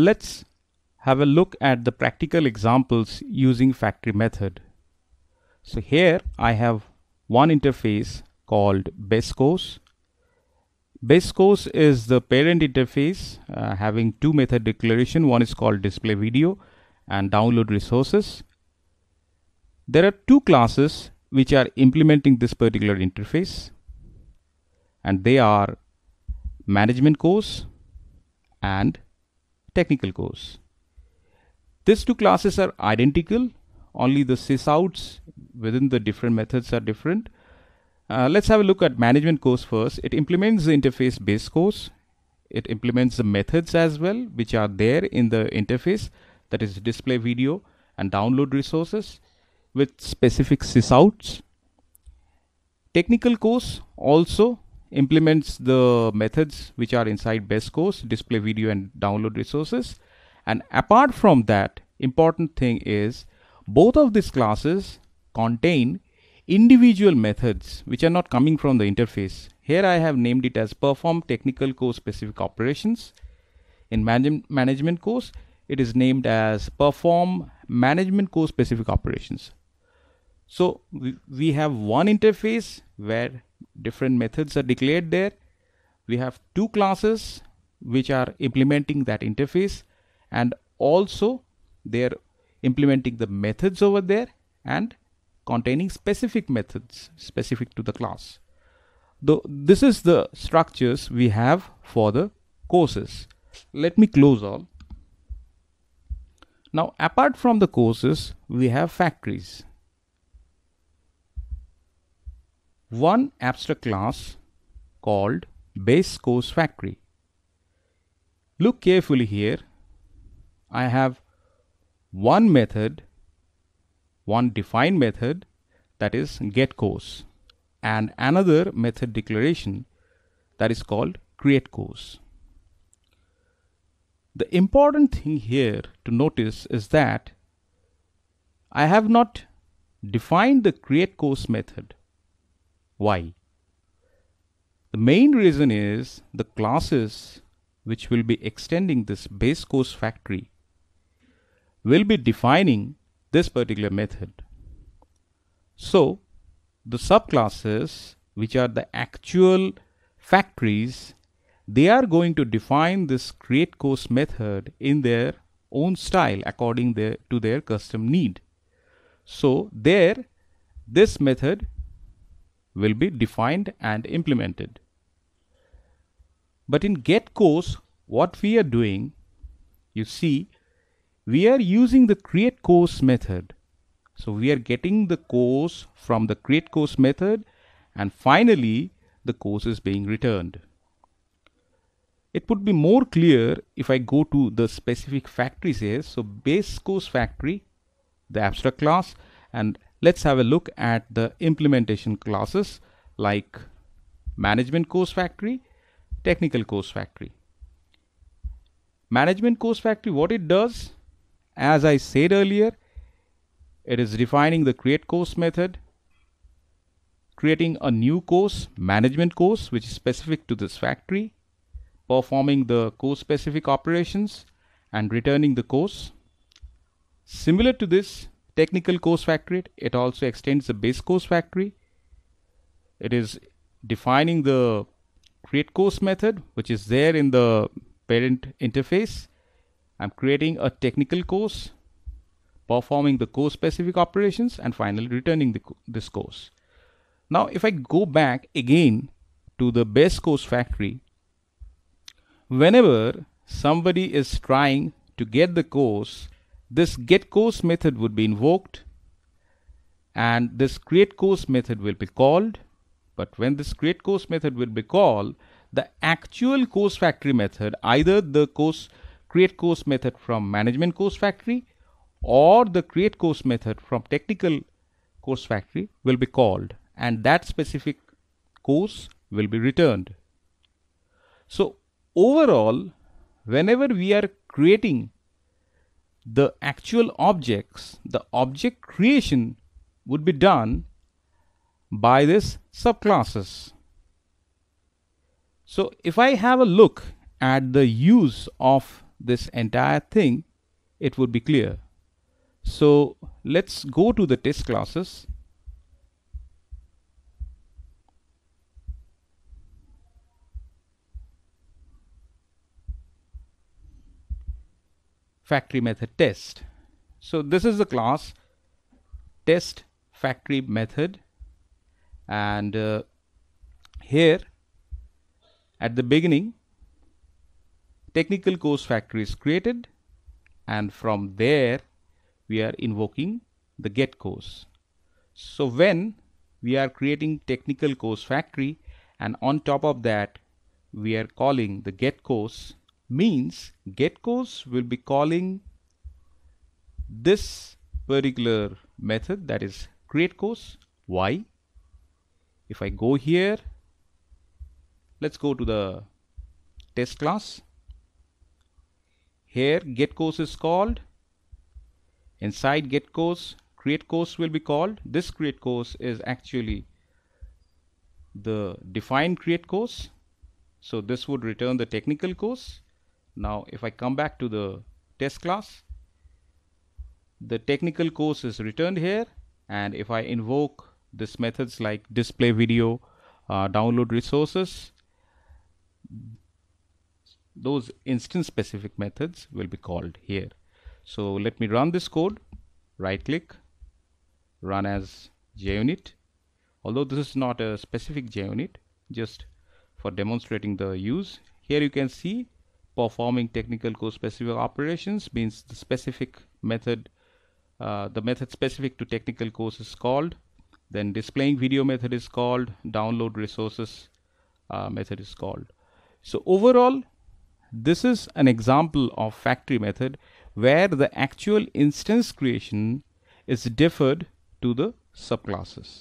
Let's have a look at the practical examples using factory method. So here I have one interface called base course. Base course is the parent interface uh, having two method declaration. One is called display video and download resources. There are two classes which are implementing this particular interface and they are management course and technical course. These two classes are identical, only the sysouts within the different methods are different. Uh, let's have a look at management course first. It implements the interface base course. It implements the methods as well, which are there in the interface, that is display video and download resources with specific sysouts. Technical course also implements the methods which are inside best course, display video and download resources. And apart from that, important thing is both of these classes contain individual methods which are not coming from the interface. Here I have named it as perform technical course specific operations. In management course, it is named as perform management course specific operations. So we have one interface where different methods are declared there. We have two classes which are implementing that interface and also they're implementing the methods over there and containing specific methods specific to the class. Though this is the structures we have for the courses. Let me close all. Now apart from the courses, we have factories. one abstract class called base course factory. Look carefully here. I have one method, one defined method that is get course and another method declaration that is called create course. The important thing here to notice is that I have not defined the create course method. Why? The main reason is the classes which will be extending this base course factory will be defining this particular method. So the subclasses which are the actual factories they are going to define this create course method in their own style according their, to their custom need. So there this method will be defined and implemented. But in get course, what we are doing, you see, we are using the create course method. So we are getting the course from the create course method and finally the course is being returned. It would be more clear if I go to the specific factories here. So base course factory, the abstract class and let's have a look at the implementation classes like management course factory, technical course factory. Management course factory, what it does, as I said earlier, it is defining the create course method, creating a new course, management course, which is specific to this factory, performing the course specific operations and returning the course. Similar to this, technical course factory. It also extends the base course factory. It is defining the create course method, which is there in the parent interface. I'm creating a technical course, performing the course specific operations and finally returning the, this course. Now, if I go back again to the base course factory, whenever somebody is trying to get the course this get course method would be invoked and this create course method will be called but when this create course method will be called the actual course factory method either the course create course method from management course factory or the create course method from technical course factory will be called and that specific course will be returned so overall whenever we are creating the actual objects, the object creation would be done by this subclasses. So if I have a look at the use of this entire thing, it would be clear. So let's go to the test classes factory method test. So this is the class test factory method and uh, here at the beginning technical course factory is created and from there we are invoking the get course. So when we are creating technical course factory and on top of that we are calling the get course means course will be calling this particular method that is create course. Why? If I go here, let's go to the test class. Here get course is called. Inside get course, create course will be called. This create course is actually the defined create course. So this would return the technical course now if I come back to the test class, the technical course is returned here and if I invoke this methods like display video, uh, download resources, those instance specific methods will be called here. So let me run this code, right click, run as JUnit. Although this is not a specific JUnit, just for demonstrating the use, here you can see performing technical code specific operations means the specific method uh, the method specific to technical course is called then displaying video method is called download resources uh, method is called so overall this is an example of factory method where the actual instance creation is deferred to the subclasses